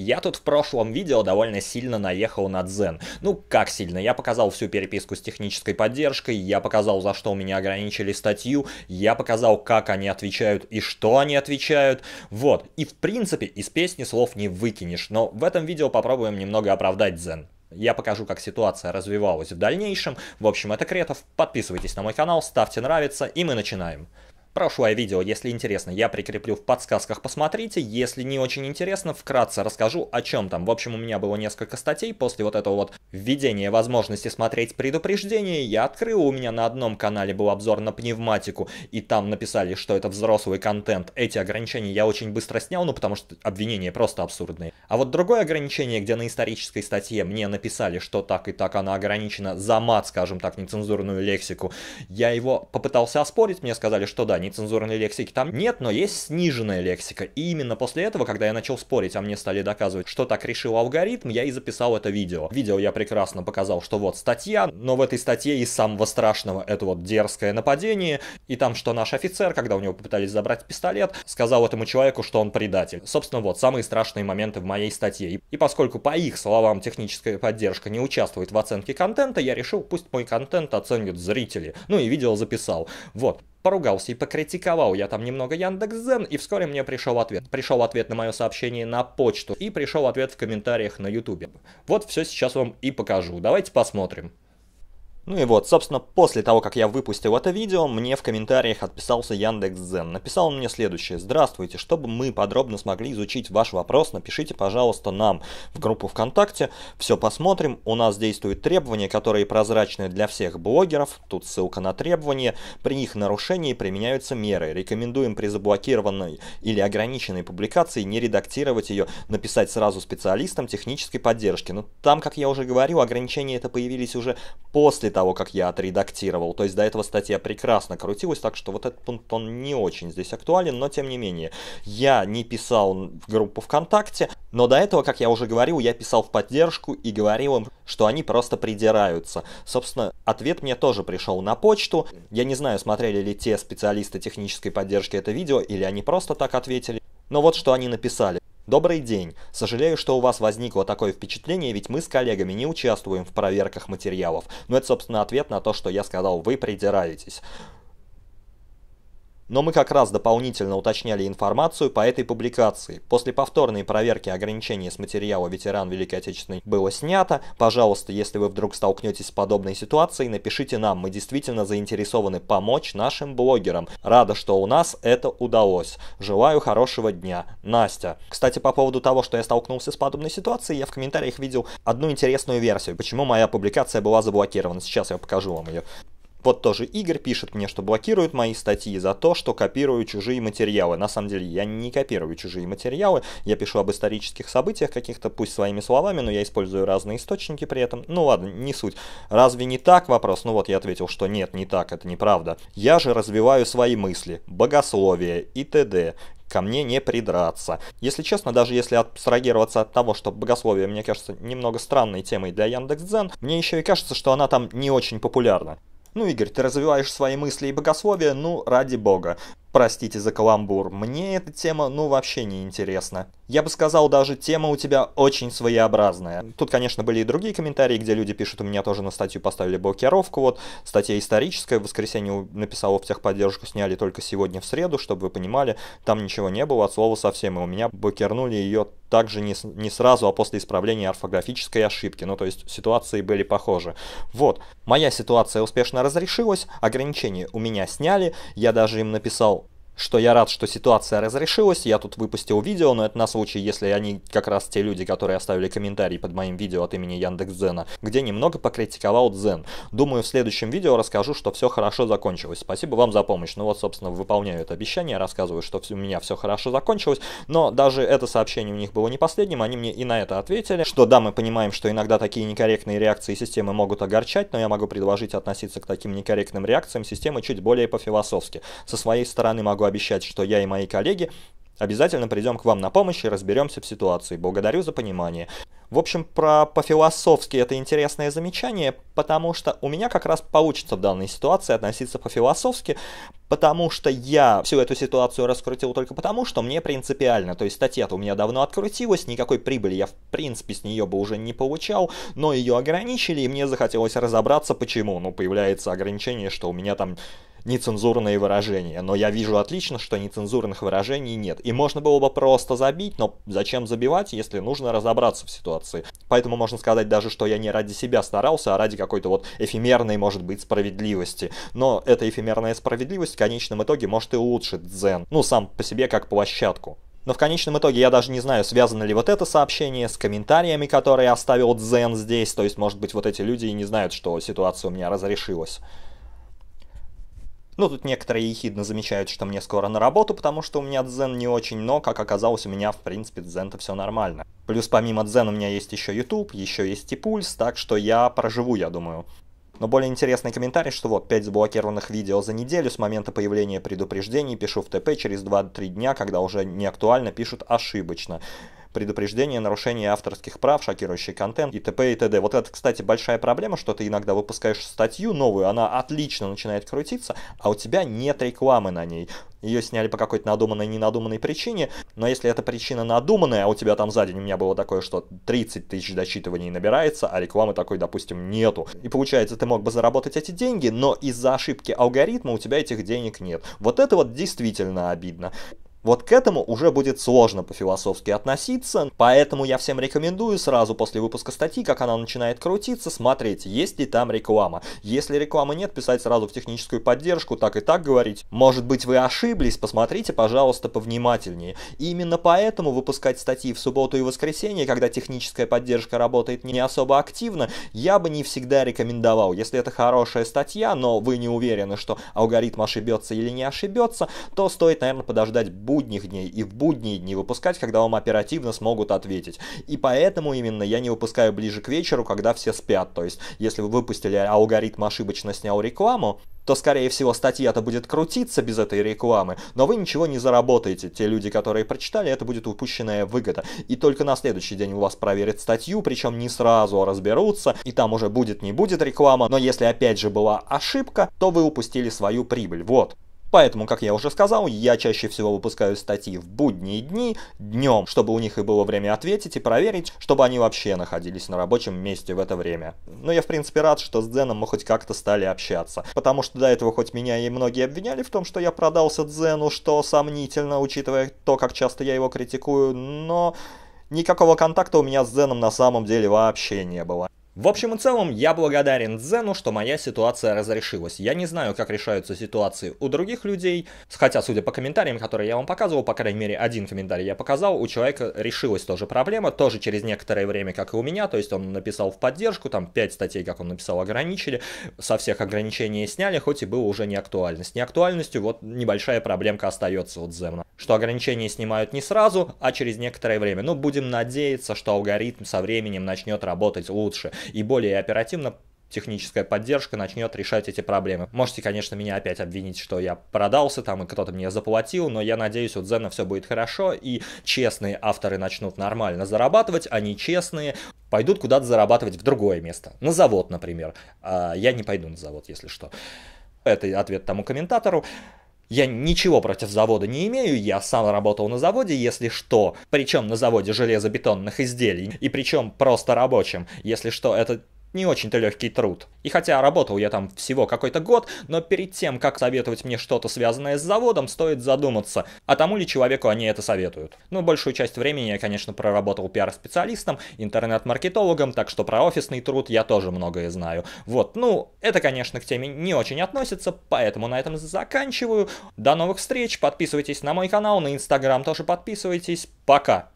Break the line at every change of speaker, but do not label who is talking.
Я тут в прошлом видео довольно сильно наехал на Дзен. Ну, как сильно? Я показал всю переписку с технической поддержкой, я показал, за что у меня ограничили статью, я показал, как они отвечают и что они отвечают. Вот. И в принципе из песни слов не выкинешь, но в этом видео попробуем немного оправдать Дзен. Я покажу, как ситуация развивалась в дальнейшем. В общем, это Кретов. Подписывайтесь на мой канал, ставьте нравится, и мы начинаем прошлое видео, если интересно, я прикреплю в подсказках, посмотрите. Если не очень интересно, вкратце расскажу о чем там. В общем, у меня было несколько статей. После вот этого вот введения возможности смотреть предупреждение, я открыл. У меня на одном канале был обзор на пневматику, и там написали, что это взрослый контент. Эти ограничения я очень быстро снял, ну потому что обвинения просто абсурдные. А вот другое ограничение, где на исторической статье мне написали, что так и так она ограничена за мат, скажем так, нецензурную лексику, я его попытался оспорить, мне сказали, что да, нецензурной лексики там нет, но есть сниженная лексика. И именно после этого, когда я начал спорить, а мне стали доказывать, что так решил алгоритм, я и записал это видео. Видео я прекрасно показал, что вот статья, но в этой статье из самого страшного это вот дерзкое нападение, и там, что наш офицер, когда у него попытались забрать пистолет, сказал этому человеку, что он предатель. Собственно, вот самые страшные моменты в моей статье. И поскольку, по их словам, техническая поддержка не участвует в оценке контента, я решил, пусть мой контент оценят зрители. Ну и видео записал. Вот. Поругался и покритиковал я там немного Яндекс.Зен, и вскоре мне пришел ответ. Пришел ответ на мое сообщение на почту, и пришел ответ в комментариях на Ютубе. Вот все сейчас вам и покажу. Давайте посмотрим. Ну и вот, собственно, после того, как я выпустил это видео, мне в комментариях отписался Яндекс.Зен, Написал он мне следующее. Здравствуйте, чтобы мы подробно смогли изучить ваш вопрос, напишите, пожалуйста, нам в группу ВКонтакте. Все посмотрим. У нас действуют требования, которые прозрачны для всех блогеров. Тут ссылка на требования. При их нарушении применяются меры. Рекомендуем при заблокированной или ограниченной публикации не редактировать ее, написать сразу специалистам технической поддержки. Но ну, там, как я уже говорил, ограничения это появились уже после того, того, как я отредактировал. То есть до этого статья прекрасно крутилась, так что вот этот пункт, он не очень здесь актуален, но тем не менее. Я не писал в группу ВКонтакте, но до этого, как я уже говорил, я писал в поддержку и говорил им, что они просто придираются. Собственно, ответ мне тоже пришел на почту. Я не знаю, смотрели ли те специалисты технической поддержки это видео, или они просто так ответили. Но вот что они написали. Добрый день. Сожалею, что у вас возникло такое впечатление, ведь мы с коллегами не участвуем в проверках материалов. Но это, собственно, ответ на то, что я сказал, вы придираетесь но мы как раз дополнительно уточняли информацию по этой публикации. После повторной проверки ограничений с материала «Ветеран Великой Отечественной» было снято. Пожалуйста, если вы вдруг столкнетесь с подобной ситуацией, напишите нам, мы действительно заинтересованы помочь нашим блогерам. Рада, что у нас это удалось. Желаю хорошего дня. Настя. Кстати, по поводу того, что я столкнулся с подобной ситуацией, я в комментариях видел одну интересную версию, почему моя публикация была заблокирована. Сейчас я покажу вам ее. Вот тоже Игорь пишет мне, что блокируют мои статьи за то, что копирую чужие материалы. На самом деле я не копирую чужие материалы, я пишу об исторических событиях каких-то, пусть своими словами, но я использую разные источники при этом. Ну ладно, не суть. Разве не так вопрос? Ну вот я ответил, что нет, не так, это неправда. Я же развиваю свои мысли, богословие и т.д ко мне не придраться. Если честно, даже если абстрагироваться от того, что богословие, мне кажется, немного странной темой для Яндекс.Дзен, мне еще и кажется, что она там не очень популярна. Ну, Игорь, ты развиваешь свои мысли и богословие, ну, ради бога. Простите за каламбур, мне эта тема ну вообще не интересна. Я бы сказал, даже тема у тебя очень своеобразная. Тут, конечно, были и другие комментарии, где люди пишут, у меня тоже на статью поставили блокировку, вот, статья историческая, в воскресенье написал, в техподдержку, сняли только сегодня в среду, чтобы вы понимали, там ничего не было от слова совсем, и у меня блокернули ее также не, не сразу, а после исправления орфографической ошибки, ну то есть ситуации были похожи. Вот, моя ситуация успешно разрешилась, ограничения у меня сняли, я даже им написал что я рад, что ситуация разрешилась. Я тут выпустил видео, но это на случай, если они как раз те люди, которые оставили комментарий под моим видео от имени Яндекс.Дзена, где немного покритиковал Дзен. Думаю, в следующем видео расскажу, что все хорошо закончилось. Спасибо вам за помощь. Ну вот, собственно, выполняю это обещание, рассказываю, что у меня все хорошо закончилось. Но даже это сообщение у них было не последним, они мне и на это ответили, что да, мы понимаем, что иногда такие некорректные реакции системы могут огорчать, но я могу предложить относиться к таким некорректным реакциям системы чуть более по-философски. Со своей стороны могу пообещать, что я и мои коллеги Обязательно придем к вам на помощь и разберемся в ситуации. Благодарю за понимание. В общем, про по-философски это интересное замечание, потому что у меня как раз получится в данной ситуации относиться по-философски, потому что я всю эту ситуацию раскрутил только потому, что мне принципиально, то есть статья-то у меня давно открутилась, никакой прибыли я в принципе с нее бы уже не получал, но ее ограничили, и мне захотелось разобраться, почему. Ну, появляется ограничение, что у меня там нецензурные выражения. Но я вижу отлично, что нецензурных выражений нет. И можно было бы просто забить, но зачем забивать, если нужно разобраться в ситуации. Поэтому можно сказать даже, что я не ради себя старался, а ради какой-то вот эфемерной, может быть, справедливости. Но эта эфемерная справедливость в конечном итоге может и улучшить дзен. Ну, сам по себе как площадку. Но в конечном итоге я даже не знаю, связано ли вот это сообщение с комментариями, которые оставил Дзен здесь. То есть, может быть, вот эти люди и не знают, что ситуация у меня разрешилась. Ну, тут некоторые ехидно замечают, что мне скоро на работу, потому что у меня дзен не очень, но, а как оказалось, у меня, в принципе, дзен-то все нормально. Плюс помимо дзена у меня есть еще YouTube, еще есть и пульс, так что я проживу, я думаю. Но более интересный комментарий, что вот 5 заблокированных видео за неделю с момента появления предупреждений пишу в ТП через 2-3 дня, когда уже не актуально, пишут ошибочно предупреждение нарушения авторских прав, шокирующий контент и т.п. и т.д. Вот это, кстати, большая проблема, что ты иногда выпускаешь статью новую, она отлично начинает крутиться, а у тебя нет рекламы на ней. Ее сняли по какой-то надуманной, ненадуманной причине, но если эта причина надуманная, а у тебя там за день у меня было такое, что 30 тысяч дочитываний набирается, а рекламы такой, допустим, нету. И получается, ты мог бы заработать эти деньги, но из-за ошибки алгоритма у тебя этих денег нет. Вот это вот действительно обидно. Вот к этому уже будет сложно по-философски относиться, поэтому я всем рекомендую сразу после выпуска статьи, как она начинает крутиться, смотреть, есть ли там реклама. Если рекламы нет, писать сразу в техническую поддержку, так и так говорить. Может быть вы ошиблись, посмотрите, пожалуйста, повнимательнее. И именно поэтому выпускать статьи в субботу и воскресенье, когда техническая поддержка работает не особо активно, я бы не всегда рекомендовал. Если это хорошая статья, но вы не уверены, что алгоритм ошибется или не ошибется, то стоит, наверное, подождать будних дней и в будние дни выпускать, когда вам оперативно смогут ответить. И поэтому именно я не выпускаю ближе к вечеру, когда все спят. То есть, если вы выпустили алгоритм ошибочно снял рекламу, то, скорее всего, статья-то будет крутиться без этой рекламы, но вы ничего не заработаете. Те люди, которые прочитали, это будет упущенная выгода. И только на следующий день у вас проверят статью, причем не сразу, а разберутся, и там уже будет-не будет реклама, но если опять же была ошибка, то вы упустили свою прибыль. Вот. Поэтому, как я уже сказал, я чаще всего выпускаю статьи в будние дни, днем, чтобы у них и было время ответить и проверить, чтобы они вообще находились на рабочем месте в это время. Но я в принципе рад, что с Дзеном мы хоть как-то стали общаться, потому что до этого хоть меня и многие обвиняли в том, что я продался Дзену, что сомнительно, учитывая то, как часто я его критикую, но никакого контакта у меня с Дзеном на самом деле вообще не было. В общем и целом, я благодарен Дзену, что моя ситуация разрешилась. Я не знаю, как решаются ситуации у других людей, хотя, судя по комментариям, которые я вам показывал, по крайней мере, один комментарий я показал, у человека решилась тоже проблема, тоже через некоторое время, как и у меня, то есть он написал в поддержку, там 5 статей, как он написал, ограничили, со всех ограничений сняли, хоть и было уже не актуальность, С неактуальностью вот небольшая проблемка остается у Дзена, что ограничения снимают не сразу, а через некоторое время. Ну, будем надеяться, что алгоритм со временем начнет работать лучше и более оперативно техническая поддержка начнет решать эти проблемы. Можете, конечно, меня опять обвинить, что я продался там и кто-то мне заплатил, но я надеюсь, у Дзена все будет хорошо, и честные авторы начнут нормально зарабатывать, а нечестные пойдут куда-то зарабатывать в другое место. На завод, например. А я не пойду на завод, если что. Это ответ тому комментатору. Я ничего против завода не имею, я сам работал на заводе, если что. Причем на заводе железобетонных изделий, и причем просто рабочим. Если что, это не очень-то легкий труд. И хотя работал я там всего какой-то год, но перед тем, как советовать мне что-то связанное с заводом, стоит задуматься, а тому ли человеку они это советуют. Ну, большую часть времени я, конечно, проработал пиар-специалистом, интернет-маркетологом, так что про офисный труд я тоже многое знаю. Вот, ну, это, конечно, к теме не очень относится, поэтому на этом заканчиваю. До новых встреч, подписывайтесь на мой канал, на инстаграм тоже подписывайтесь. Пока!